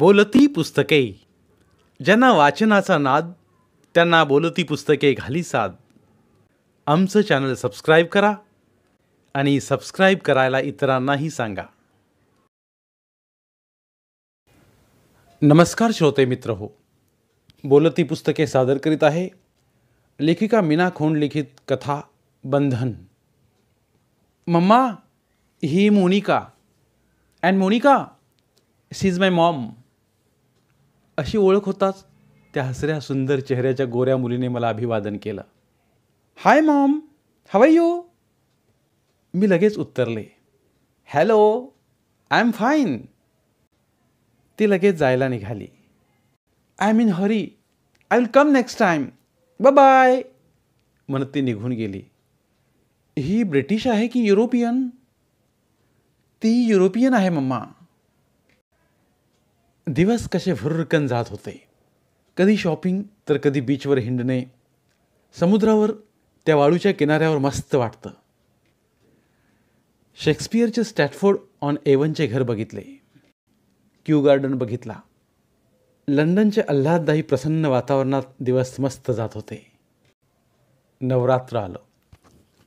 बोलती पुस्तके ज्यांना वाचनाचा नाद त्यांना बोलती पुस्तके घाली साद आमचं चॅनल सबस्क्राईब करा आणि सबस्क्राईब करायला इतरांनाही सांगा नमस्कार श्रोते मित्र हो बोलती पुस्तके सादर करीत आहे लेखिका मीना खोंड लिखित कथा बंधन मम्मा ही Monica and Monica she is my mom अशी ओळख होताच त्या हसऱ्या सुंदर चेहऱ्याच्या गोऱ्या मुलीने मला अभिवादन केलं हाय मॉम हवाय यू मी लगेच उत्तरले हॅलो आय एम फाईन ती लगेच जायला निघाली I am in hurry I will come next time ब बाय म्हणत ती निघून गेली ही ब्रिटिश आहे की युरोपियन ती युरोपियन आहे मम्मा दिवस कसे भुरकन जात होते कधी शॉपिंग तर कधी बीचवर हिंडणे समुद्रावर त्या वाळूच्या किनाऱ्यावर मस्त वाटतं शेक्सपियरचे स्टॅटफोर्ड ऑन एवनचे घर बघितले क्यू गार्डन बघितला लंडनचे अल्हाददाही प्रसन्न वातावरणात दिवस मस्त जात होते नवरात्र आलं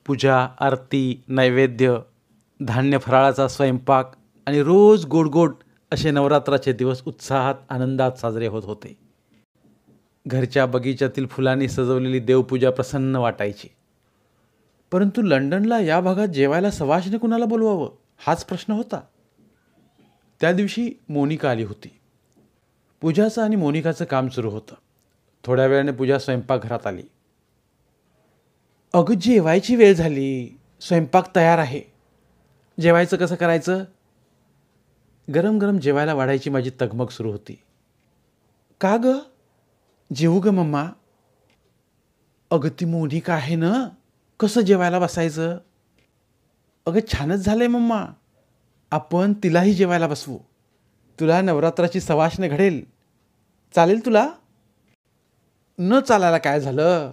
पूजा आरती नैवेद्य धान्य फराळाचा स्वयंपाक आणि रोज गोडगोड असे नवरात्राचे दिवस उत्साहात आनंदात साजरे होत होते घरच्या बगीच्यातील फुलांनी सजवलेली देवपूजा प्रसन्न वाटायची परंतु लंडनला या भागात जेवायला सवाशने कुणाला बोलवावं हाच प्रश्न होता त्या दिवशी मोनिका आली होती पूजाचं आणि मोनिकाचं काम सुरू होतं थोड्या वेळाने पूजा स्वयंपाकघरात आली अगं जेवायची वेळ झाली स्वयंपाक तयार आहे जेवायचं कसं करायचं गरम गरम जेवायला वाढायची माझी तगमग सुरू होती का ग जेवू ग मम्मा अगं ती मोनी का आहे ना कसं जेवायला बसायचं अगं छानच झालंय मम्मा आपण तिलाही जेवायला बसवू तुला नवरात्राची सवासनं घडेल चालेल तुला न चालायला काय झालं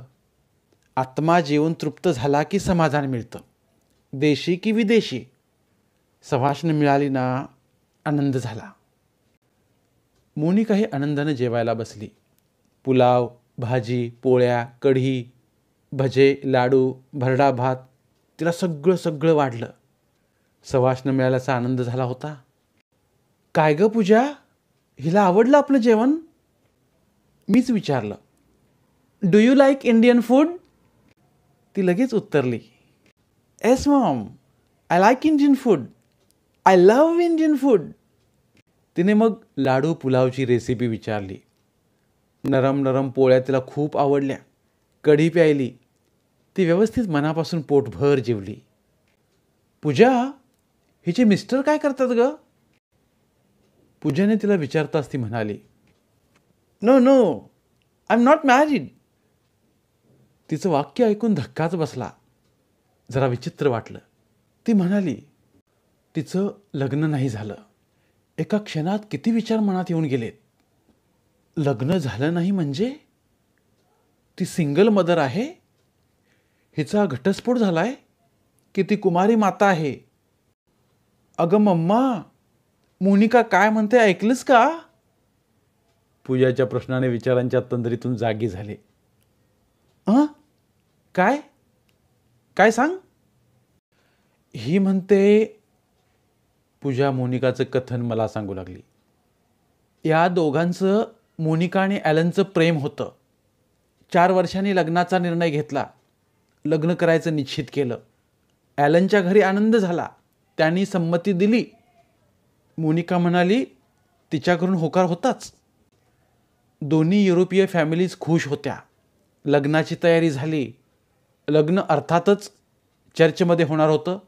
आत्मा जेवून तृप्त झाला की समाधान मिळतं देशी की विदेशी सवासनं मिळाली ना आनंद झाला मोनिका हे आनंदानं जेवायला बसली पुलाव भाजी पोळ्या कढी भजे लाडू भरडा भात तिला सगळं सगळं वाढलं सवाष्ण मिळाल्याचा आनंद झाला होता काय गं पूजा हिला आवडलं आपलं जेवण मीच विचारलं do you like Indian food ती लगेच उत्तरली yes mom I like Indian food I love Indian food तिने मग लाडू पुलावची रेसिपी विचारली नरम नरम पोळ्या तिला खूप आवडल्या कढी प्यायली ती व्यवस्थित मनापासून पोटभर जेवली पूजा हिचे मिस्टर काय करतात ग पूजाने तिला विचारताच ती म्हणाली no no I am not married तिचं वाक्य ऐकून धक्काच बसला जरा विचित्र वाटलं ती म्हणाली तिचं लग्न नाही झालं एका क्षणात किती विचार मनात येऊन गेलेत लग्न झालं नाही म्हणजे ती सिंगल मदर आहे हिचा घटस्फोट झाला आहे की ती कुमारी माता आहे अगं मम्मा मोनिका काय म्हणते ऐकलंस का पूजाच्या प्रश्नाने विचारांच्या तंदरीतून जागी झाले अ काय काय सांग ही म्हणते पूजा मोनिकाचं कथन मला सांगू लागली या दोघांचं मोनिका आणि ॲलनचं प्रेम होतं चार वर्षांनी लग्नाचा निर्णय घेतला लग्न करायचं निश्चित केलं ॲलनच्या घरी आनंद झाला त्यांनी संमती दिली मोनिका म्हणाली तिच्याकडून होकार होताच दोन्ही युरोपीय फॅमिलीज खुश होत्या लग्नाची तयारी झाली लग्न अर्थातच चर्चमध्ये होणार होतं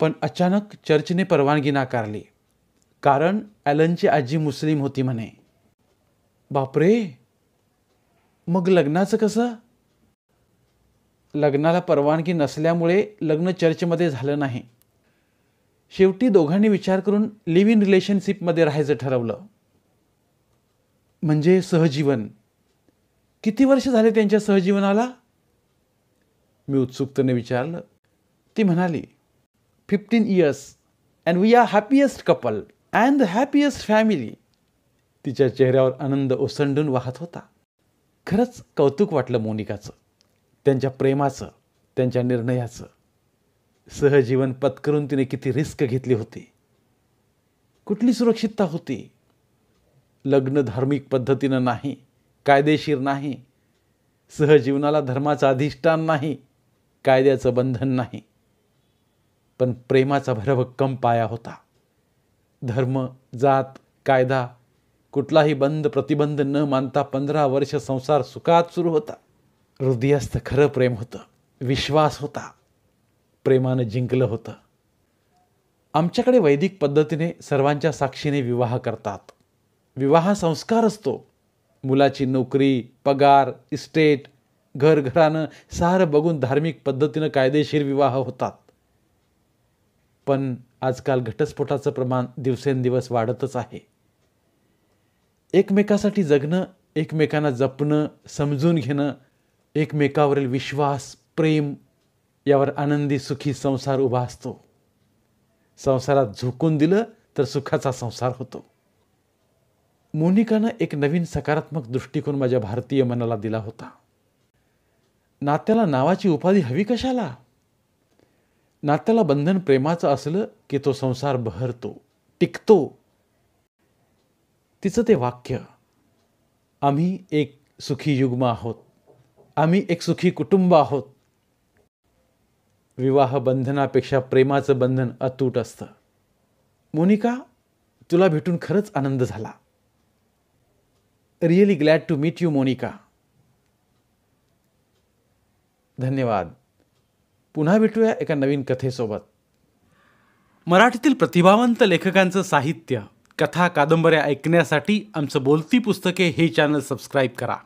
पण अचानक चर्चने परवानगी नाकारली कारण ॲलनची आजी मुस्लिम होती म्हणे बापरे मग लग्नाचं कसं लग्नाला परवानगी नसल्यामुळे लग्न चर्चमध्ये झालं नाही शेवटी दोघांनी विचार करून लिव्ह इन रिलेशनशिपमध्ये राहायचं ठरवलं म्हणजे सहजीवन किती वर्ष झाले त्यांच्या सहजीवनाला मी उत्सुकतेने विचारलं ती म्हणाली 15 years and we are happiest couple and the happiest family तिच्या चेहऱ्यावर आनंद ओसंडून वाहत होता खरंच कौतुक वाटलं मोनिकाचं त्यांच्या प्रेमाचं त्यांच्या निर्णयाचं सहजीवन पत्करून तिने किती रिस्क घेतली होती कुठली सुरक्षितता होती लग्न धार्मिक पद्धतीनं नाही कायदेशीर नाही सहजीवनाला धर्माचं अधिष्ठान नाही कायद्याचं बंधन नाही पण प्रेमाचा भरभक्कम पाया होता धर्म जात कायदा कुठलाही बंद प्रतिबंध न मानता पंधरा वर्ष संसार सुखात सुरू होता हृदयस्थ खरं प्रेम होतं विश्वास होता प्रेमानं जिंकलं होतं आमच्याकडे वैदिक पद्धतीने सर्वांच्या साक्षीने विवाह करतात विवाह संस्कार असतो मुलाची नोकरी पगार इस्टेट घरघरानं सारं बघून धार्मिक पद्धतीनं कायदेशीर विवाह होतात पण आजकाल घटस्फोटाचं प्रमाण दिवसेंदिवस वाढतच आहे एकमेकासाठी जगणं एकमेकांना जपणं समजून घेणं एकमेकावरील विश्वास प्रेम यावर आनंदी सुखी संसार उभा असतो संसारात झोकून दिलं तर सुखाचा संसार होतो मोनिकानं एक नवीन सकारात्मक दृष्टिकोन माझ्या भारतीय मनाला दिला होता नात्याला नावाची उपाधी हवी कशाला नात्याला बंधन प्रेमाचं असलं की तो संसार बहरतो टिकतो तिचं ते वाक्य आम्ही एक सुखी युग्म आहोत आम्ही एक सुखी कुटुंब आहोत विवाह बंधनापेक्षा प्रेमाचं बंधन अतूट असतं मोनिका तुला भेटून खरंच आनंद झाला really glad to meet you Monica धन्यवाद पुन्हा भेटूया एका नवीन कथेसोबत मराठीतील प्रतिभावंत लेखकांचं साहित्य कथा कादंबऱ्या ऐकण्यासाठी आमचं बोलती पुस्तके हे चॅनल सबस्क्राईब करा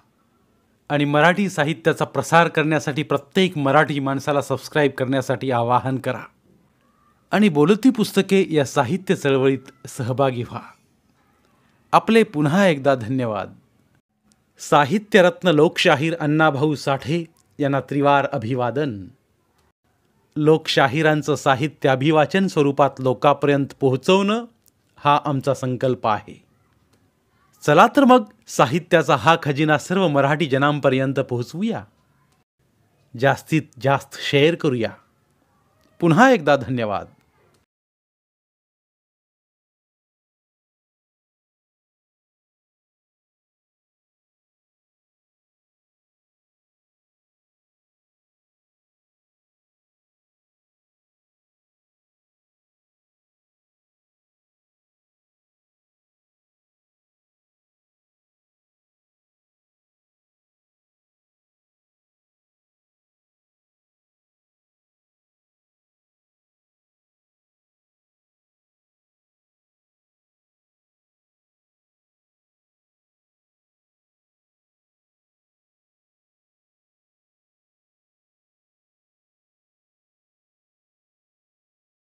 आणि मराठी साहित्याचा प्रसार करण्यासाठी प्रत्येक मराठी माणसाला सबस्क्राईब करण्यासाठी आवाहन करा आणि बोलती पुस्तके या साहित्य चळवळीत सहभागी व्हा आपले पुन्हा एकदा धन्यवाद साहित्यरत्न लोकशाहीर अण्णाभाऊ साठे यांना त्रिवार अभिवादन लोकशाहिरांचं साहित्य अभिवाचन स्वरूपात लोकापर्यंत पोहोचवणं हा आमचा संकल्प आहे चला तर मग साहित्याचा हा खजिना सर्व मराठी जनांपर्यंत पोहोचवूया जास्तीत जास्त शेअर करूया पुन्हा एकदा धन्यवाद